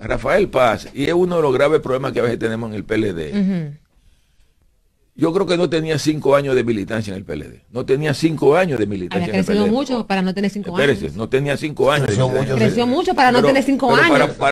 Rafael Paz, y es uno de los graves problemas que a veces tenemos en el PLD. Yo creo que no tenía cinco años de militancia en el PLD. No tenía cinco años de militancia en mucho para no tener cinco años. no tenía cinco años. Creció, mucho, mucho para no tener cinco años.